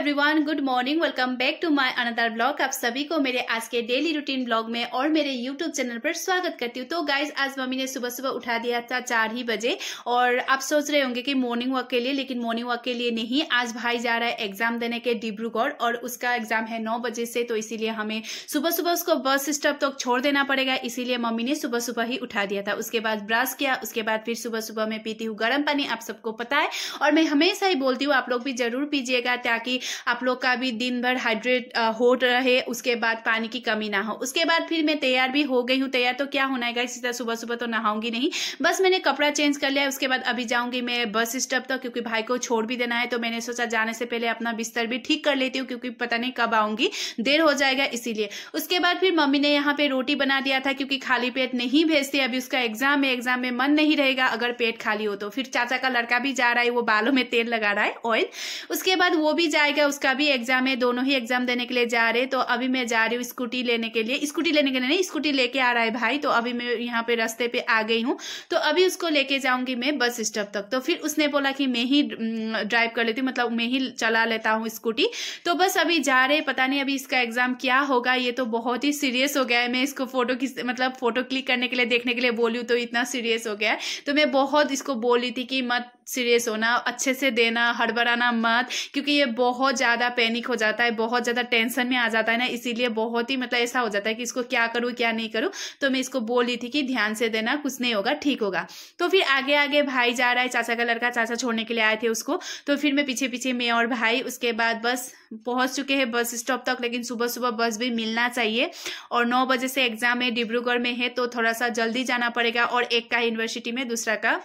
everyone good morning welcome back to my another blog आप सभी को मेरे आज के डेली रूटीन ब्लॉग में और मेरे यूट्यूब चैनल पर स्वागत करती हूँ तो गाइज आज मम्मी ने सुबह सुबह उठा दिया था चार ही बजे और आप सोच रहे होंगे कि मॉर्निंग वॉक के लिए लेकिन मॉर्निंग वॉक के लिए नहीं आज भाई जा रहा है एग्जाम देने के डिब्रूगढ़ और उसका एग्जाम है नौ बजे से तो इसीलिए हमें सुबह सुबह उसको बस स्टॉप तक तो छोड़ देना पड़ेगा इसीलिए मम्मी ने सुबह सुबह ही उठा दिया था उसके बाद ब्रश किया उसके बाद फिर सुबह सुबह मैं पीती हूँ गर्म पानी आप सबको पता है और मैं हमेशा ही बोलती हूँ आप लोग भी जरूर पीजिएगा ताकि आप लोग का भी दिन भर हाइड्रेट हो रहे उसके बाद पानी की कमी ना हो उसके बाद फिर मैं तैयार भी हो गई हूँ तैयार तो क्या होना है इसी तरह सुबह सुबह तो नहाऊंगी नहीं बस मैंने कपड़ा चेंज कर लिया उसके बाद अभी जाऊंगी मैं बस स्टॉप तक क्योंकि भाई को छोड़ भी देना है तो मैंने सोचा जाने से पहले अपना बिस्तर भी ठीक कर लेती हूँ क्योंकि पता नहीं कब आऊंगी देर हो जाएगा इसीलिए उसके बाद फिर मम्मी ने यहाँ पे रोटी बना दिया था क्योंकि खाली पेट नहीं भेजते अभी उसका एग्जाम है एग्जाम में मन नहीं रहेगा अगर पेट खाली हो तो फिर चाचा का लड़का भी जा रहा है वो बालों में तेल लगा रहा है ऑयल उसके बाद वो भी जाएगा है उसका भी एग्जाम है दोनों ही एग्जाम देने के लिए जा रहे तो अभी मैं जा रही हूँ स्कूटी लेने के लिए स्कूटी लेने के लिए नहीं स्कूटी लेके आ रहा है भाई तो अभी मैं यहाँ पे रास्ते पे आ गई हूँ तो अभी उसको लेके जाऊंगी मैं बस स्टॉप तक तो फिर उसने बोला कि मैं ही ड्राइव कर लेती मतलब मैं ही चला लेता हूँ स्कूटी तो बस अभी जा रहे पता नहीं अभी इसका एग्जाम क्या होगा ये तो बहुत ही सीरियस हो गया है मैं इसको फोटो खींच मतलब फोटो क्लिक करने के लिए देखने के लिए बोली तो इतना सीरियस हो गया है तो मैं बहुत इसको बोली थी कि मत सीरियस होना अच्छे से देना हड़बड़ाना मत क्योंकि ये बहुत ज़्यादा पैनिक हो जाता है बहुत ज़्यादा टेंशन में आ जाता है ना इसीलिए बहुत ही मतलब ऐसा हो जाता है कि इसको क्या करूँ क्या नहीं करूँ तो मैं इसको बोल रही थी कि ध्यान से देना कुछ नहीं होगा ठीक होगा तो फिर आगे आगे भाई जा रहा है चाचा का लड़का चाचा छोड़ने के लिए आए थे उसको तो फिर मैं पीछे पीछे मैं और भाई उसके बाद बस पहुँच चुके हैं बस स्टॉप तक लेकिन सुबह सुबह बस भी मिलना चाहिए और नौ बजे से एग्जाम है डिब्रूगढ़ में है तो थोड़ा सा जल्दी जाना पड़ेगा और एक का यूनिवर्सिटी में दूसरा का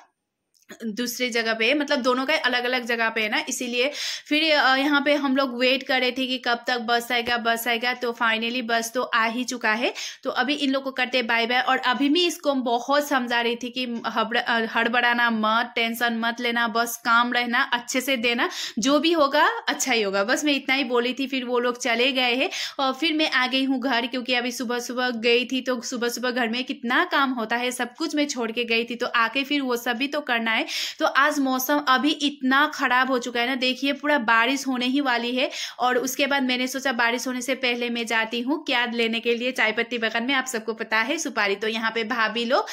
दूसरी जगह पे मतलब दोनों का अलग अलग जगह पे है ना इसीलिए फिर यहाँ पे हम लोग वेट कर रहे थे कि कब तक बस आएगा बस आएगा तो फाइनली बस तो आ ही चुका है तो अभी इन लोग को करते बाय बाय और अभी भी इसको हम बहुत समझा रही थी कि हड़बड़ाना मत टेंशन मत लेना बस काम रहना अच्छे से देना जो भी होगा अच्छा ही होगा बस मैं इतना ही बोली थी फिर वो लोग चले गए हैं और फिर मैं आ गई हूँ घर क्योंकि अभी सुबह सुबह गई थी तो सुबह सुबह घर में कितना काम होता है सब कुछ मैं छोड़ के गई थी तो आके फिर वो सब भी तो करना है तो आज मौसम अभी इतना ख़राब हो चुका है ना देखिए पूरा बारिश होने ही वाली है और उसके बाद मैंने सोचा बारिश होने से पहले मैं जाती हूँ क्या लेने के लिए चाय पत्ती बगन में आप सबको पता है सुपारी तो यहाँ पे भाभी लोग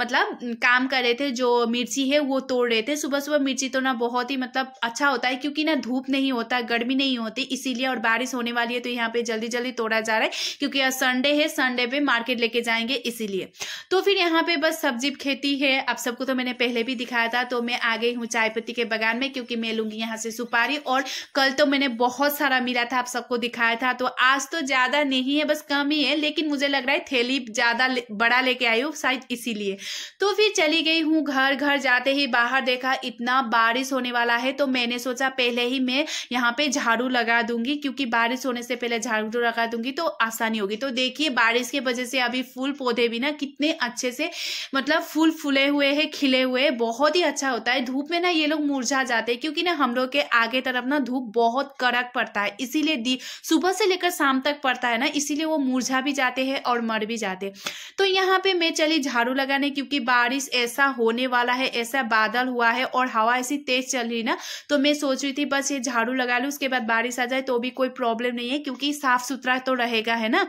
मतलब काम कर रहे थे जो मिर्ची है वो तोड़ रहे थे सुबह सुबह मिर्ची तो ना बहुत ही मतलब अच्छा होता है क्योंकि ना धूप नहीं होता गर्मी नहीं होती इसीलिए और बारिश होने वाली है तो यहाँ पे जल्दी जल्दी तोड़ा जा रहा है क्योंकि आज संडे है संडे पे मार्केट लेके जाएंगे इसीलिए तो फिर यहाँ पे बस सब्जी खेती है आप सबको तो मैंने पहले भी दिखाया बताया था तो मैं आ गई हूँ चाय पत्ती के बगान में क्योंकि मैं लूंगी यहाँ से सुपारी और कल तो मैंने बहुत सारा मिला था आप सबको दिखाया था तो आज तो ज्यादा नहीं है बस कम ही है लेकिन मुझे लग रहा है थैली ज्यादा बड़ा लेके आई हूँ शायद इसीलिए तो फिर चली गई हूँ घर घर जाते ही बाहर देखा इतना बारिश होने वाला है तो मैंने सोचा पहले ही मैं यहाँ पे झाड़ू लगा दूंगी क्योंकि बारिश होने से पहले झाड़ू लगा दूंगी तो आसानी होगी तो देखिए बारिश की वजह से अभी फूल पौधे भी ना कितने अच्छे से मतलब फूल फूले हुए हैं खिले हुए बहुत बहुत ही अच्छा होता है धूप में ना ये लोग मुरझा जाते हैं क्योंकि ना हम लोग के आगे तरफ ना धूप बहुत कड़क पड़ता है इसीलिए सुबह से लेकर शाम तक पड़ता है ना इसीलिए वो मुरझा भी जाते हैं और मर भी जाते हैं तो यहाँ पे मैं चली झाड़ू लगाने क्योंकि बारिश ऐसा होने वाला है ऐसा बादल हुआ है और हवा ऐसी तेज चल रही ना तो मैं सोच रही थी बस ये झाड़ू लगा लूँ उसके बाद बारिश आ जाए तो भी कोई प्रॉब्लम नहीं है क्योंकि साफ सुथरा तो रहेगा है ना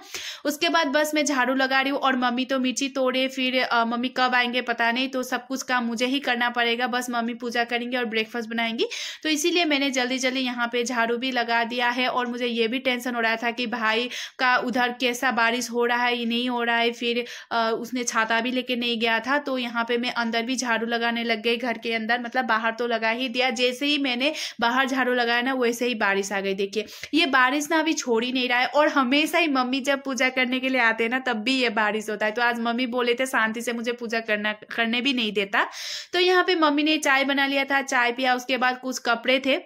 उसके बाद बस मैं झाड़ू लगा रही हूँ और मम्मी तो मिर्ची तोड़े फिर मम्मी कब आएंगे पता नहीं तो सब कुछ काम मुझे ही करना पड़ेगा बस मम्मी पूजा करेंगी और ब्रेकफास्ट बनाएंगी तो इसीलिए मैंने जल्दी जल्दी यहाँ पे झाड़ू भी लगा दिया है और मुझे ये भी टेंशन हो रहा था कि भाई का उधर कैसा बारिश हो रहा है ये नहीं हो रहा है फिर आ, उसने छाता भी लेके नहीं गया था तो यहाँ पे मैं अंदर भी झाड़ू लगाने लग गई घर के अंदर मतलब बाहर तो लगा ही दिया जैसे ही मैंने बाहर झाड़ू लगाया ना वैसे ही बारिश आ गई देखिए ये बारिश ना अभी छोड़ ही नहीं रहा है और हमेशा ही मम्मी जब पूजा करने के लिए आते हैं ना तब भी ये बारिश होता है तो आज मम्मी बोले थे शांति से मुझे पूजा करना करने भी नहीं देता तो यहाँ पे मम्मी ने चाय बना लिया था चाय पिया उसके बाद कुछ कपड़े थे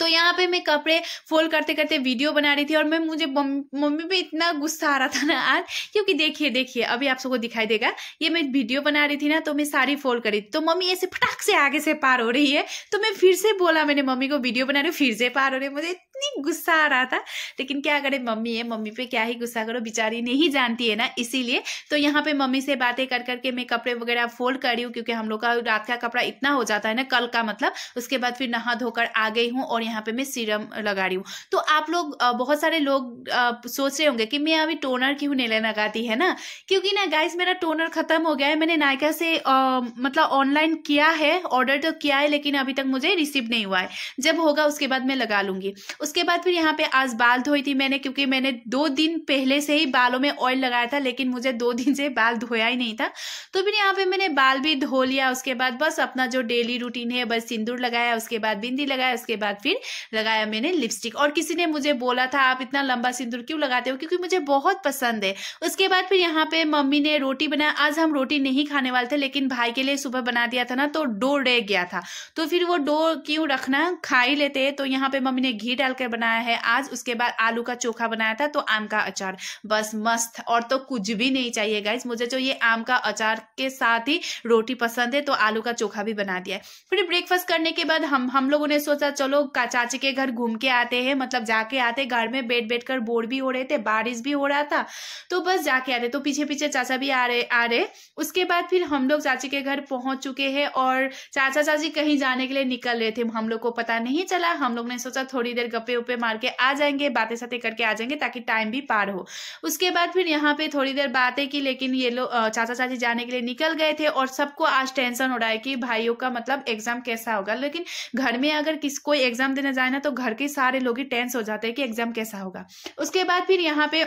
तो यहाँ पे मैं कपड़े फोल्ड करते करते वीडियो बना रही थी और मैं मुझे मम्मी पे इतना गुस्सा आ रहा था ना आज क्योंकि देखिए देखिए अभी आप सबको दिखाई देगा ये मैं वीडियो बना रही थी ना तो मैं सारी फोल्ड करी तो मम्मी ऐसे फटाक से आगे से पार हो रही है तो मैं फिर से बोला मैंने मम्मी को वीडियो बना रही हूँ फिर से पार हो रही है मुझे इतनी गुस्सा आ रहा था लेकिन क्या करे मम्मी है मम्मी पे क्या ही गुस्सा करो बेचारी नहीं जानती है ना इसीलिए तो यहाँ पे मम्मी से बातें कर करके मैं कपड़े वगैरह फोल्ड कर रही हूँ क्योंकि हम लोग का रात का कपड़ा इतना हो जाता है ना कल का मतलब उसके बाद फिर नहा धोकर आ गई हूँ और यहाँ पे मैं सीरम लगा रही हूँ तो आप लोग बहुत सारे लोग सोच रहे होंगे कि मैं अभी टोनर क्यों नहीं लगाती है ना क्योंकि ना गाइस मेरा टोनर खत्म हो गया है मैंने नायका से मतलब ऑनलाइन किया है ऑर्डर तो किया है लेकिन अभी तक मुझे रिसीव नहीं हुआ है जब होगा उसके बाद मैं लगा लूंगी उसके बाद फिर यहाँ पे आज बाल धोई थी मैंने क्योंकि मैंने दो दिन पहले से ही बालों में ऑयल लगाया था लेकिन मुझे दो दिन से बाल धोया ही नहीं था तो फिर यहाँ पे मैंने बाल भी धो लिया उसके बाद बस अपना जो डेली रूटीन है बस सिंदूर लगाया उसके बाद बिंदी लगाया उसके बाद फिर लगाया मैंने लिपस्टिक और किसी ने मुझे बोला था आप इतना लंबा सिंदूर क्यों लगाते हो क्योंकि मुझे बहुत पसंद है उसके बाद फिर यहाँ पे मम्मी ने रोटी बनाया आज हम रोटी नहीं खाने वाले थे लेकिन भाई के लिए सुबह बना दिया था ना तो डो रह गया था तो फिर वो डो क्यों रखना खा ही लेते हैं तो यहाँ पे मम्मी ने घी डाल करके बनाया है आज उसके बाद आलू का चोखा बनाया था तो आम का अचार बस मस्त और तो कुछ भी नहीं चाहिए गाइज मुझे जो ये आम का अचार के साथ ही रोटी पसंद है तो आलू का चोखा भी बना दिया फिर ब्रेकफास्ट करने के बाद हम हम लोगों ने सोचा चलो चाची के घर घूम के आते हैं मतलब जाके आते घर में बैठ बैठ कर बोर भी हो रहे थे बारिश भी हो रहा था तो बस जाके आते तो पीछे पीछे चाचा भी आ रहे आ रहे उसके बाद फिर हम लोग चाची के घर पहुंच चुके हैं और चाचा चाची कहीं जाने के लिए निकल रहे थे हम लोग को पता नहीं चला हम लोग ने सोचा थोड़ी देर गप गप्पे उप्पे मार के आ जाएंगे बातें सातें करके आ जाएंगे ताकि टाइम भी पार हो उसके बाद फिर यहाँ पे थोड़ी देर बातें की लेकिन ये लोग चाचा चाची जाने के लिए निकल गए थे और सबको आज टेंशन हो रहा है कि भाइयों का मतलब एग्जाम कैसा होगा लेकिन घर में अगर किस कोई एग्जाम देने जाए ना तो घर के सारे लोग ही टेंस हो जाते हैं कि एग्जाम कैसा होगा उसके बाद फिर यहाँ पे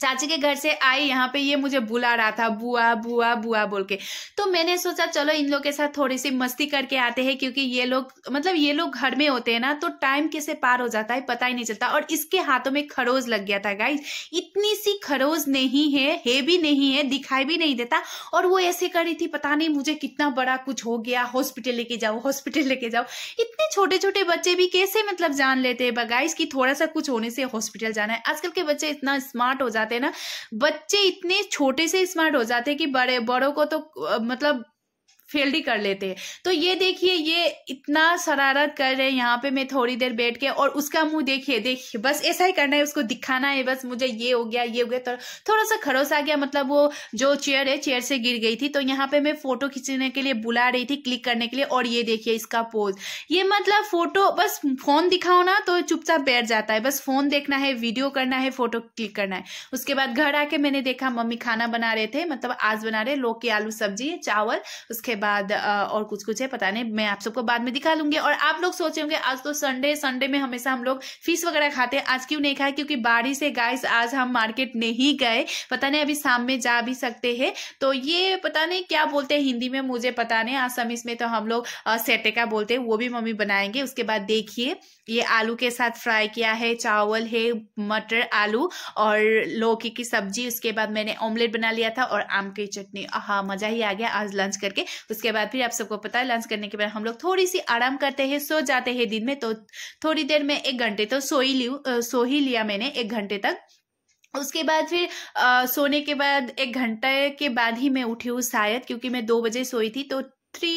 चाची के घर से आई यहाँ पे ये मुझे बुला रहा था बुआ बुआ बुआ बोल के तो मैंने सोचा चलो इन लोग के साथ थोड़ी सी मस्ती करके आते हैं क्योंकि ये लोग मतलब ये लोग घर में होते हैं ना तो टाइम कैसे पार हो जाता है पता ही नहीं चलता और इसके हाथों में खरोज लग गया था गाइस इतनी सी खरोज नहीं है है भी नहीं है दिखाई भी नहीं देता और वो ऐसे कर रही थी पता नहीं मुझे कितना बड़ा कुछ हो गया हॉस्पिटल लेके जाओ हॉस्पिटल लेके जाओ इतने छोटे छोटे बच्चे भी कैसे मतलब जान लेते हैं गाइस कि थोड़ा सा कुछ होने से हॉस्पिटल जाना है आजकल के बच्चे इतना स्मार्ट हो जाते जाते हैं ना बच्चे इतने छोटे से स्मार्ट हो जाते हैं कि बड़े बड़ों को तो मतलब फेल्ड ही कर लेते हैं तो ये देखिए ये इतना शरारत कर रहे हैं यहाँ पे मैं थोड़ी देर बैठ के और उसका मुंह देखिए देखिए बस ऐसा ही करना है उसको दिखाना है बस मुझे ये हो गया ये हो गया तो थोड़ा सा खरोस आ गया मतलब वो जो चेयर है चेयर से गिर गई थी तो यहाँ पे मैं फोटो खींचने के लिए बुला रही थी क्लिक करने के लिए और ये देखिए इसका पोज ये मतलब फोटो बस फोन दिखाओ ना तो चुपचाप बैठ जाता है बस फोन देखना है वीडियो करना है फोटो क्लिक करना है उसके बाद घर आके मैंने देखा मम्मी खाना बना रहे थे मतलब आज बना रहे लोग आलू सब्जी चावल उसके बाद और कुछ कुछ है पता नहीं मैं आप सबको बाद में दिखा लूंगी और आप लोग सोचे होंगे आज तो संडे संडे में हमेशा हम लोग फिश वगैरह खाते हैं आज क्यों नहीं खाए क्योंकि बारिश है गाइस आज हम मार्केट नहीं गए पता नहीं अभी शाम में जा भी सकते है तो ये पता नहीं क्या बोलते हैं हिंदी में मुझे पता नहीं आसामीज इसमें तो हम लोग सेटेका बोलते हैं वो भी मम्मी बनाएंगे उसके बाद देखिए ये आलू के साथ फ्राई किया है चावल है मटर आलू और लौकी की सब्जी उसके बाद मैंने ऑमलेट बना लिया था और आम की चटनी हाँ मज़ा ही आ गया आज लंच करके उसके बाद फिर आप सबको पता है लंच करने के बाद हम लोग थोड़ी सी आराम करते हैं सो जाते हैं दिन में तो थोड़ी देर में एक घंटे तो सो ही लियू सो ही लिया मैंने एक घंटे तक उसके बाद फिर आ, सोने के बाद एक घंटे के बाद ही मैं उठी हूँ शायद क्योंकि मैं दो बजे सोई थी तो थ्री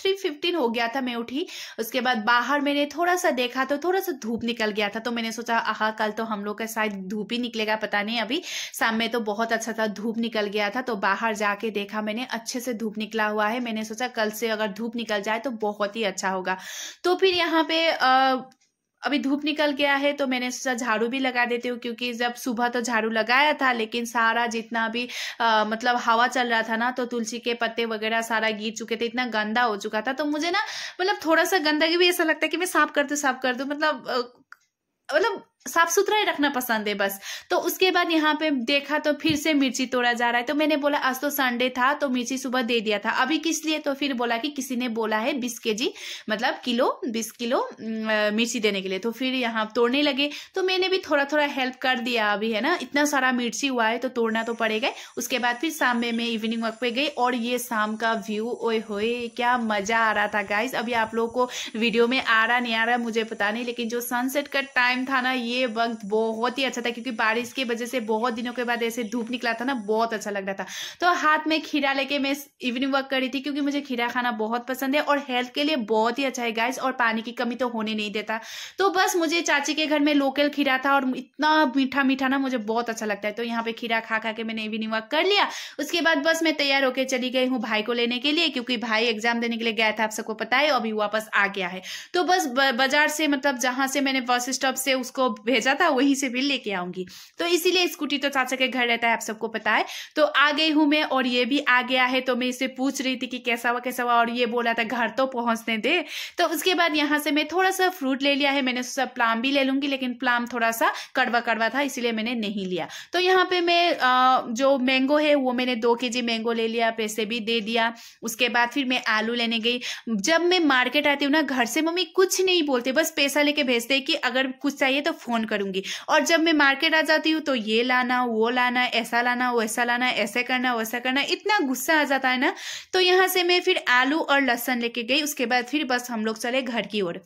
थ्री फिफ्टीन हो गया था मैं उठी उसके बाद बाहर मैंने थोड़ा सा देखा तो थोड़ा सा धूप निकल गया था तो मैंने सोचा आहा कल तो हम लोग का शायद धूप ही निकलेगा पता नहीं अभी शाम में तो बहुत अच्छा था धूप निकल गया था तो बाहर जाके देखा मैंने अच्छे से धूप निकला हुआ है मैंने सोचा कल से अगर धूप निकल जाए तो बहुत ही अच्छा होगा तो फिर यहाँ पे अभी धूप निकल गया है तो मैंने सोचा झाड़ू भी लगा देती हूँ क्योंकि जब सुबह तो झाड़ू लगाया था लेकिन सारा जितना भी आ, मतलब हवा चल रहा था ना तो तुलसी के पत्ते वगैरह सारा गिर चुके थे इतना गंदा हो चुका था तो मुझे ना मतलब थोड़ा सा गंदगी भी ऐसा लगता है कि मैं साफ कर दू साफ कर दू मतलब मतलब साफ सुथरा ही रखना पसंद है बस तो उसके बाद यहाँ पे देखा तो फिर से मिर्ची तोड़ा जा रहा है तो मैंने बोला आज तो संडे था तो मिर्ची सुबह दे दिया था अभी किस लिए तो फिर बोला कि किसी ने बोला है बीस के जी मतलब किलो बीस किलो मिर्ची देने के लिए तो फिर यहाँ तोड़ने लगे तो मैंने भी थोड़ा थोड़ा हेल्प कर दिया अभी है ना इतना सारा मिर्ची हुआ है तो तोड़ना तो पड़ेगा उसके बाद फिर शाम में मैं इवनिंग वॉक पे गई और ये शाम का व्यू ओए हो क्या मजा आ रहा था गाइज अभी आप लोगों को वीडियो में आ रहा नहीं आ रहा मुझे पता नहीं लेकिन जो सनसेट का टाइम था ना ये वक्त बहुत ही अच्छा था क्योंकि बारिश की वजह से बहुत दिनों के बाद ऐसे धूप निकला था ना बहुत अच्छा लग रहा था तो हाथ में खीरा लेके मैं इवनिंग वॉक करी थी क्योंकि मुझे खीरा खाना बहुत पसंद है और हेल्थ के लिए बहुत ही अच्छा है गाइस और पानी की कमी तो होने नहीं देता तो बस मुझे चाची के घर में लोकल खीरा था और इतना मीठा मीठा ना मुझे बहुत अच्छा लगता है तो यहाँ पे खीरा खा खा के मैंने इवनिंग वॉक कर लिया उसके बाद बस मैं तैयार होकर चली गई हूँ भाई को लेने के लिए क्योंकि भाई एग्जाम देने के लिए गया था आप सबको पता है अभी वापस आ गया है तो बस बाजार से मतलब जहां से मैंने बस स्टॉप से उसको भेजा था वहीं से भी लेके आऊंगी तो इसीलिए स्कूटी तो चाचा के घर रहता है आप सबको पता है तो आ गई हूँ मैं और ये भी आ गया है तो मैं इससे पूछ रही थी कि कैसा हुआ कैसा हुआ और ये बोला था घर तो पहुंचने दे तो उसके बाद यहाँ से मैं थोड़ा सा फ्रूट ले लिया है मैंने सोचा प्लाम भी ले लूंगी लेकिन प्लाम थोड़ा सा कड़वा कड़वा था इसीलिए मैंने नहीं लिया तो यहाँ पे मैं जो मैंगो है वो मैंने दो के जी मैंगो ले लिया पैसे भी दे दिया उसके बाद फिर मैं आलू लेने गई जब मैं मार्केट आती हूँ ना घर से मम्मी कुछ नहीं बोलते बस पैसा लेके भेजते कि अगर कुछ चाहिए तो फ़ोन करूंगी और जब मैं मार्केट आ जाती हूँ तो ये लाना वो लाना ऐसा लाना वैसा लाना ऐसे करना वैसा करना इतना गुस्सा आ जाता है ना तो यहाँ से मैं फिर आलू और लहसन लेके गई उसके बाद फिर बस हम लोग चले घर की ओर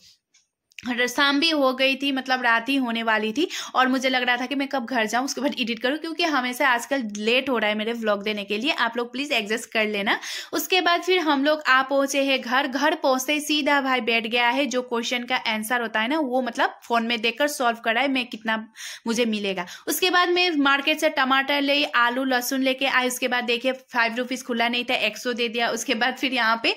शाम भी हो गई थी मतलब रात ही होने वाली थी और मुझे लग रहा था कि मैं कब घर जाऊं उसके बाद एडिट करूं क्योंकि हमेशा आजकल लेट हो रहा है मेरे व्लॉग देने के लिए आप लोग प्लीज़ एडजस्ट कर लेना उसके बाद फिर हम लोग आ पहुंचे हैं घर घर पहुंचते सीधा भाई बैठ गया है जो क्वेश्चन का आंसर होता है ना वो मतलब फ़ोन में देख सॉल्व करा है मैं कितना मुझे मिलेगा उसके बाद मैं मार्केट से टमाटर ले आलू लहसुन लेके आई उसके बाद देखिए फाइव रुपीज़ खुला नहीं था एक दे दिया उसके बाद फिर यहाँ पे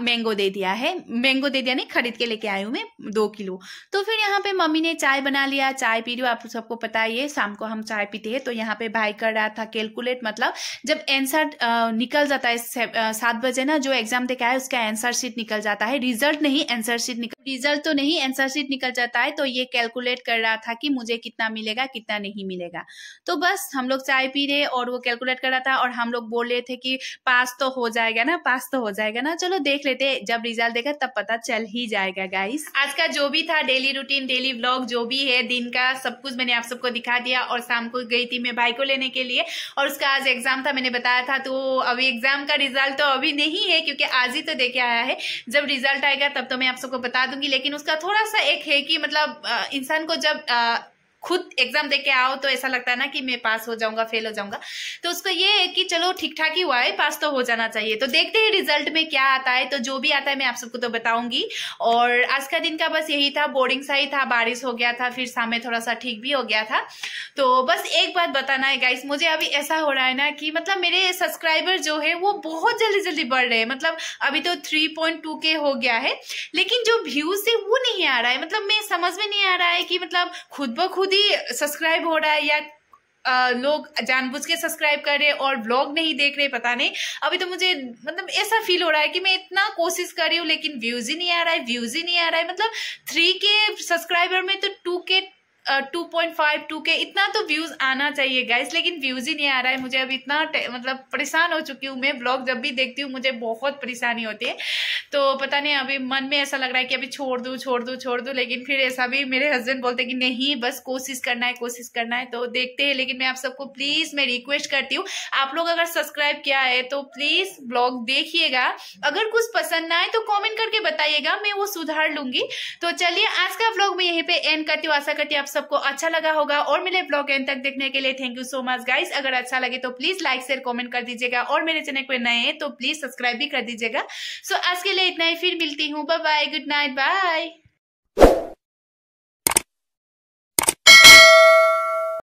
मैंगो दे दिया है मैंगो दे दिया नहीं खरीद के लेके आई हूँ मैं दो किलो तो फिर यहाँ पे मम्मी ने चाय बना लिया चाय पी रही हूँ आप सबको पता ही है शाम को हम चाय पीते हैं तो यहाँ पे भाई कर रहा था कैलकुलेट मतलब जब आंसर निकल जाता है सात बजे ना जो एग्जाम देखा है उसका आंसर शीट निकल जाता है रिजल्ट नहीं आंसर शीट निकल रिजल्ट तो नहीं आंसर शीट निकल जाता है तो ये कैलकुलेट कर रहा था कि मुझे कितना मिलेगा कितना नहीं मिलेगा तो बस हम लोग चाय पी रहे और वो कैलकुलेट कर रहा था और हम लोग बोल रहे थे कि पास तो हो जाएगा ना पास तो हो जाएगा ना चलो देख लेते जब रिजल्ट देगा तब पता चल ही जाएगा गाइस आज का जो भी था डेली रूटीन डेली ब्लॉग जो भी है दिन का सब कुछ मैंने आप सबको दिखा दिया और शाम को गई थी मैं भाई को लेने के लिए और उसका आज एग्जाम था मैंने बताया था तो अभी एग्जाम का रिजल्ट तो अभी नहीं है क्योंकि आज ही तो देखे आया है जब रिजल्ट आएगा तब तो मैं आप सबको बता दूंगी लेकिन उसका थोड़ा सा एक है कि मतलब इंसान को जब खुद एग्जाम दे के आओ तो ऐसा लगता है ना कि मैं पास हो जाऊंगा फेल हो जाऊंगा तो उसको ये है कि चलो ठीक ठाक ही हुआ है पास तो हो जाना चाहिए तो देखते हैं रिजल्ट में क्या आता है तो जो भी आता है मैं आप सबको तो बताऊंगी और आज का दिन का बस यही था बोरिंग सा ही था बारिश हो गया था फिर सामने थोड़ा सा ठीक भी हो गया था तो बस एक बात बताना है गाइस मुझे अभी ऐसा हो रहा है ना कि मतलब मेरे सब्सक्राइबर जो है वो बहुत जल्दी जल्दी बढ़ रहे हैं मतलब अभी तो टू के हो गया है लेकिन जो व्यूज है वो नहीं आ रहा है मतलब मैं समझ में नहीं आ रहा है कि मतलब खुद ब खुद खुद ही सब्सक्राइब हो रहा है या आ, लोग जानबूझ के सब्सक्राइब कर रहे और ब्लॉग नहीं देख रहे पता नहीं अभी तो मुझे मतलब ऐसा फील हो रहा है कि मैं इतना कोशिश कर रही हूँ लेकिन व्यूज ही नहीं आ रहा है व्यूज ही नहीं आ रहा है मतलब थ्री के सब्सक्राइबर में तो टू के टू पॉइंट फाइव टू के इतना तो व्यूज़ आना चाहिए गाइस लेकिन व्यूज़ ही नहीं आ रहा है मुझे अब इतना मतलब परेशान हो चुकी हूँ मैं ब्लॉग जब भी देखती हूँ मुझे बहुत परेशानी होती है तो पता नहीं अभी मन में ऐसा लग रहा है कि अभी छोड़ दू छोड़ दू छोड़ दू लेकिन फिर ऐसा भी मेरे हस्बैंड बोलते कि नहीं बस कोशिश करना है कोशिश करना है तो देखते हैं लेकिन मैं आप सबको प्लीज़ मैं रिक्वेस्ट करती हूँ आप लोग अगर सब्सक्राइब किया है तो प्लीज़ ब्लॉग देखिएगा अगर कुछ पसंद ना आए तो कॉमेंट करके बताइएगा मैं वो सुधार लूंगी तो चलिए आज का ब्लॉग मैं यहीं पर एंड करती हूँ आशा करती हूँ आप सब सबको अच्छा लगा होगा और मेरे ब्लॉग एंड तक देखने के लिए thank you so much guys अगर अच्छा लगे तो प्लीज लाइक शेयर कॉमेंट कर दीजिएगा और मेरे चैनल पर नए हैं तो प्लीज सब्सक्राइब भी कर दीजिएगा सो so, आज के लिए इतना ही फिर मिलती हूँ बाय गुड नाइट बाय